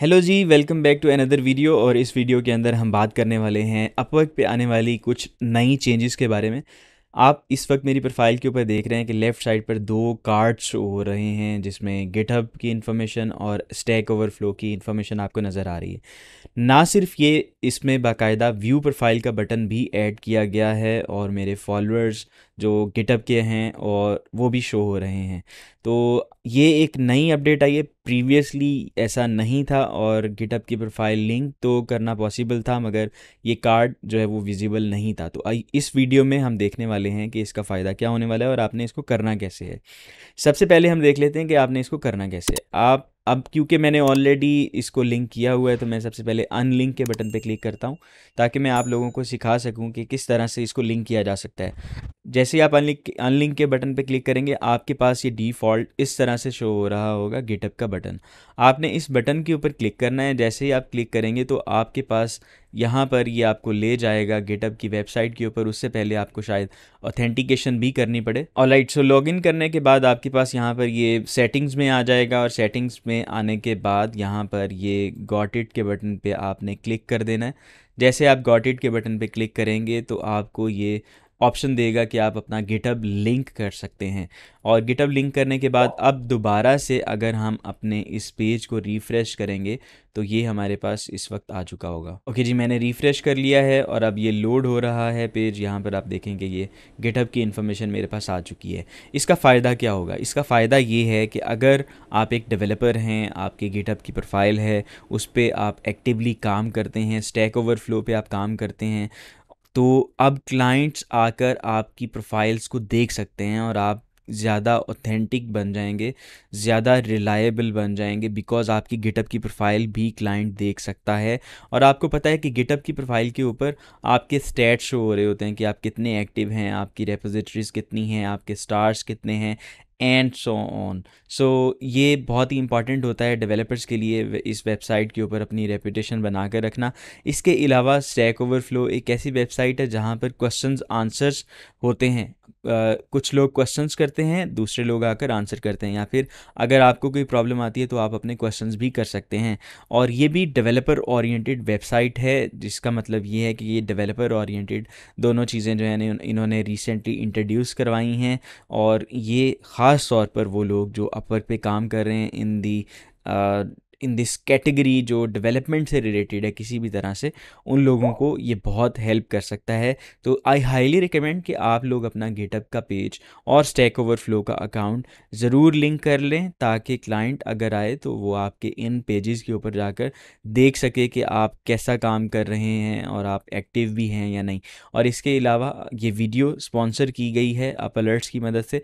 hello ji welcome back to another video और इस video के अंदर हम बात करने वाले हैं अपवर्क पे आने वाली कुछ नई चेंजेस के बारे में आप इस वक्त मेरी प्रोफाइल के ऊपर देख रहे हैं कि लेफ़्ट साइड पर दो कार्ड्स हो रहे हैं जिसमें गिटहब की इन्फॉर्मेशन और स्टैक ओवरफ्लो की इन्फॉर्मेशन आपको नज़र आ रही है ना सिर्फ ये इसमें बाकायदा व्यू प्रोफाइल का बटन भी ऐड किया गया है और मेरे फॉलोअर्स जो गिटअप के हैं और वो भी शो हो रहे हैं तो ये एक नई अपडेट आई है प्रीवियसली ऐसा नहीं था और गिटअप की प्रोफाइल लिंक तो करना पॉसिबल था मगर ये कार्ड जो है वो विजिबल नहीं था तो इस वीडियो में हम देखने वाले हैं कि इसका फ़ायदा क्या होने वाला है और आपने इसको करना कैसे है सबसे पहले हम देख लेते हैं कि आपने इसको करना कैसे है आप अब क्योंकि मैंने ऑलरेडी इसको लिंक किया हुआ है तो मैं सबसे पहले अनलिंक के बटन पर क्लिक करता हूँ ताकि मैं आप लोगों को सिखा सकूँ कि किस तरह से इसको लिंक किया जा सकता है जैसे ही आप अनलिंक अनलिंक के बटन पे क्लिक करेंगे आपके पास ये डिफ़ॉल्ट इस तरह से शो हो रहा होगा गेटअप का बटन आपने इस बटन के ऊपर क्लिक करना है जैसे ही आप क्लिक करेंगे तो आपके पास यहाँ पर ये आपको ले जाएगा गेटअप की वेबसाइट के ऊपर उससे पहले आपको शायद ऑथेंटिकेशन भी करनी पड़े और लाइट सो लॉग करने के बाद आपके पास यहाँ पर ये सेटिंग्स में आ जाएगा और सेटिंग्स में आने के बाद यहाँ पर ये गॉट इट के बटन पर आपने क्लिक कर देना है जैसे आप गॉट इट के बटन पर क्लिक करेंगे तो आपको ये ऑप्शन देगा कि आप अपना गिटअप लिंक कर सकते हैं और गिटअप लिंक करने के बाद अब दोबारा से अगर हम अपने इस पेज को रिफ़्रेश करेंगे तो ये हमारे पास इस वक्त आ चुका होगा ओके जी मैंने रिफ़्रेश कर लिया है और अब ये लोड हो रहा है पेज यहाँ पर आप देखेंगे ये गिटअप की इन्फॉर्मेशन मेरे पास आ चुकी है इसका फ़ायदा क्या होगा इसका फ़ायदा ये है कि अगर आप एक डेवलपर हैं आपके गिटअप की प्रोफाइल है उस पर आप एक्टिवली काम करते हैं स्टैक ओवरफ्लो पे आप काम करते हैं तो अब क्लाइंट्स आकर आपकी प्रोफाइल्स को देख सकते हैं और आप ज़्यादा ऑथेंटिक बन जाएंगे ज़्यादा रिलायबल बन जाएंगे बिकॉज़ आपकी गिटअप की प्रोफाइल भी क्लाइंट देख सकता है और आपको पता है कि गिटअप की प्रोफाइल के ऊपर आपके स्टैट शो हो रहे होते हैं कि आप कितने एक्टिव हैं आपकी रेपोजिटरीज़ कितनी हैं आपके स्टार्स कितने हैं एंड सो ऑन सो ये बहुत ही इंपॉर्टेंट होता है डेवलपर्स के लिए इस वेबसाइट के ऊपर अपनी रेपूटेशन बना कर रखना इसके अलावा स्टैक ओवरफ्लो एक ऐसी वेबसाइट है जहाँ पर क्वेश्चंस आंसर्स होते हैं कुछ लोग क्वेश्चंस करते हैं दूसरे लोग आकर आंसर करते हैं या फिर अगर आपको कोई प्रॉब्लम आती है तो आप अपने क्वेश्चंस भी कर सकते हैं और ये भी डेवलपर ओरिएंटेड वेबसाइट है जिसका मतलब ये है कि ये डेवलपर ओरिएंटेड दोनों चीज़ें जो है इन्होंने रिसेंटली इंट्रोड्यूस करवाई हैं और ये ख़ास तौर पर वो लोग जो अपर पे काम कर रहे हैं in the in this category जो डेवलपमेंट से रिलेटेड है किसी भी तरह से उन लोगों को ये बहुत हेल्प कर सकता है तो आई हाईली रिकमेंड कि आप लोग अपना गेटअप का पेज और स्टैक ओवरफ्लो का अकाउंट ज़रूर लिंक कर लें ताकि क्लाइंट अगर आए तो वो आपके इन पेजेस के ऊपर जाकर देख सके कि आप कैसा काम कर रहे हैं और आप एक्टिव भी हैं या नहीं और इसके अलावा ये वीडियो स्पॉन्सर की गई है अप अलर्ट्स की मदद से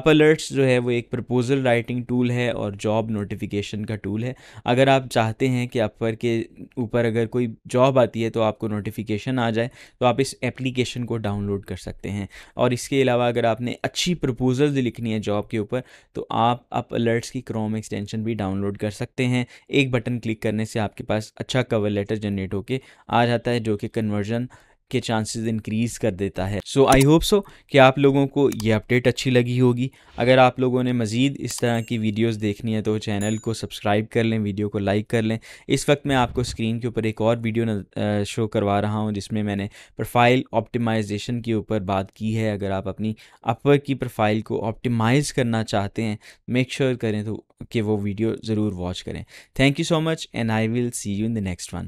अप अलर्ट्स जो है वो एक प्रपोजल राइटिंग टूल है और जॉब नोटिफिकेशन का टूल है अगर आप चाहते हैं कि आप पर के ऊपर अगर कोई जॉब आती है तो आपको नोटिफिकेशन आ जाए तो आप इस एप्लीकेशन को डाउनलोड कर सकते हैं और इसके अलावा अगर आपने अच्छी प्रपोजल्स लिखनी है जॉब के ऊपर तो आप अप अलर्ट्स की क्रोम एक्सटेंशन भी डाउनलोड कर सकते हैं एक बटन क्लिक करने से आपके पास अच्छा कवर लेटर जनरेट होकर आ जाता है जो कि कन्वर्जन के चांसेस इंक्रीज कर देता है सो आई होप सो कि आप लोगों को ये अपडेट अच्छी लगी होगी अगर आप लोगों ने मज़ीद इस तरह की वीडियोस देखनी है तो चैनल को सब्सक्राइब कर लें वीडियो को लाइक कर लें इस वक्त मैं आपको स्क्रीन के ऊपर एक और वीडियो शो करवा रहा हूँ जिसमें मैंने प्रोफाइल ऑप्टिमाइजेशन के ऊपर बात की है अगर आप अपनी अपर की प्रोफाइल को ऑप्टिमाइज़ करना चाहते हैं मेक श्योर sure करें तो कि वो वीडियो ज़रूर वॉच करें thank you so much and I will see you in the next one